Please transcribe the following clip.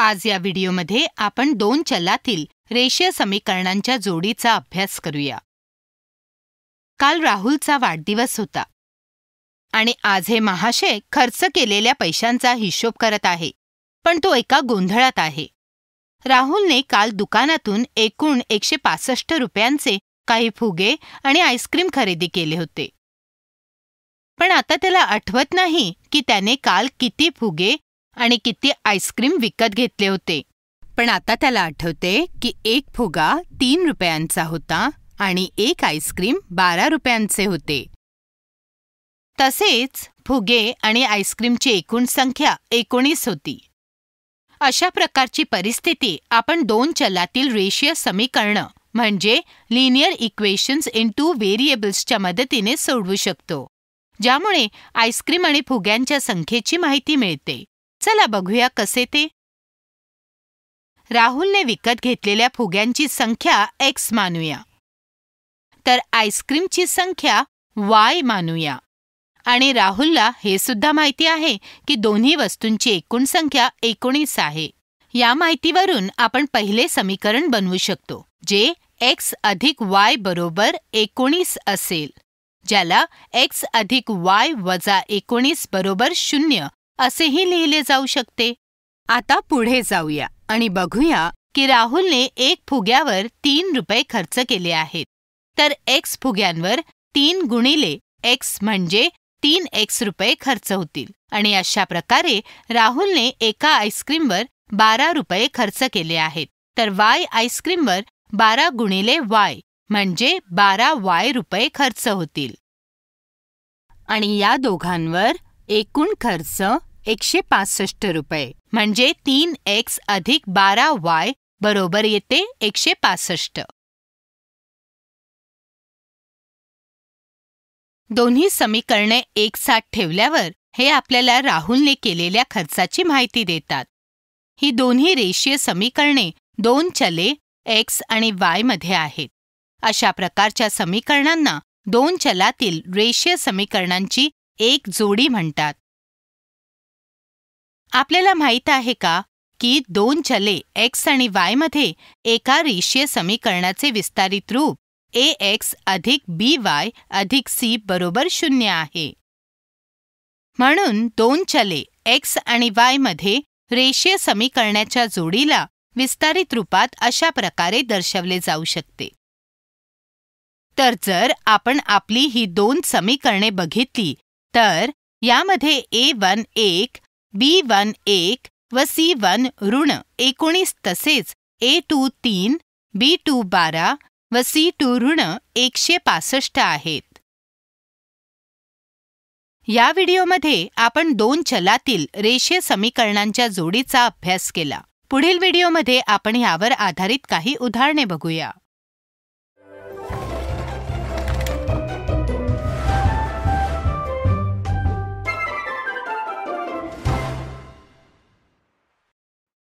आज या व्हिडिओमध्ये आपण दोन चलातील रेषीय समीकरणांच्या जोडीचा अभ्यास करूया काल राहुलचा वाढदिवस होता आणि आज हे महाशय खर्च केलेल्या पैशांचा हिशोब करत आहे पण तो एका गोंधळात आहे राहुलने काल दुकानातून एकूण एकशे पासष्ट रुपयांचे काही फुगे आणि आईस्क्रीम खरेदी केले होते पण आता त्याला आठवत नाही की त्याने काल किती फुगे आणि किती आईस्क्रीम विकत घेतले होते पण आता त्याला आठवते की एक फुगा तीन रुपयांचा होता आणि एक आईस्क्रीम बारा रुपयांचे होते तसेच फुगे आणि आईस्क्रीमची एकूण संख्या एकोणीस होती अशा प्रकारची परिस्थिती आपण दोन चलातील रेषीय समीकरणं म्हणजे लिनियर इक्वेशन्स इन टू व्हेरिएबल्सच्या मदतीने सोडवू शकतो ज्यामुळे आईस्क्रीम आणि फुग्यांच्या संख्येची माहिती मिळते चला बघूया कसे ते राहुलने विकत घेतलेल्या फुग्यांची संख्या एक्स मानूया तर आईस्क्रीमची संख्या वाय मानूया आणि राहुलला हे सुद्धा माहिती आहे की दोन्ही वस्तूंची एकूण संख्या एकोणीस आहे या माहितीवरून आपण पहिले समीकरण बनवू शकतो जे एक्स अधिक वाय बरोबर एकोणीस असेल ज्याला एक्स अधिक वाय वजा एकोणीस बरोबर शून्य असेही लिहिले जाऊ शकते आता पुढे जाऊया आणि बघूया की राहुलने एक फुग्यावर तीन रुपये खर्च केले आहेत तर एक्स फुग्यांवर तीन गुणिले एक्स म्हणजे तीन एक्स रुपये खर्च होतील आणि अशा प्रकारे राहुलने एका आईस्क्रीमवर बारा रुपये खर्च केले आहेत तर वाय आईस्क्रीमवर बारा गुणिले वाय म्हणजे बारा वाय रुपये खर्च होतील आणि या दोघांवर एकूण खर्च एकशे पासष्ट रुपये म्हणजे तीन एक्स अधिक बारा वाय बरोबर येते एकशे पासष्ट दोन्ही समीकरणे साथ ठेवल्यावर हे आपल्याला राहुलने केलेल्या खर्चाची माहिती देतात ही दोन्ही रेषीय समीकरणे दोन चले एक्स आणि वाय मध्ये आहेत अशा प्रकारच्या समीकरणांना दोन चलातील रेषीय समीकरणांची एक जोडी म्हणतात आपल्याला माहीत आहे का की दोन चले एक्स आणि वाय मध्ये एका रेषीय समीकरणाचे विस्तारित रूप ए एक्स अधिक बी वाय अधिक सी बरोबर शून्य आहे म्हणून दोन चले एक्स आणि वाय मध्ये रेषीय समीकरणाच्या जोडीला विस्तारित रूपात अशा प्रकारे दर्शवले जाऊ शकते तर जर आपण आपली ही दोन समीकरणे बघितली तर यामध्ये ए वन एक बी वन एक व सी वन ऋण एकोणीस तसेच ए टू तीन बी टू बारा व सी टू ऋण एकशे पासष्ट आहेत या व्हिडिओमध्ये आपण दोन चलातील रेषीय समीकरणांच्या जोडीचा अभ्यास केला पुढील व्हिडिओमध्ये आपण यावर आधारित काही उदाहरणे बघूया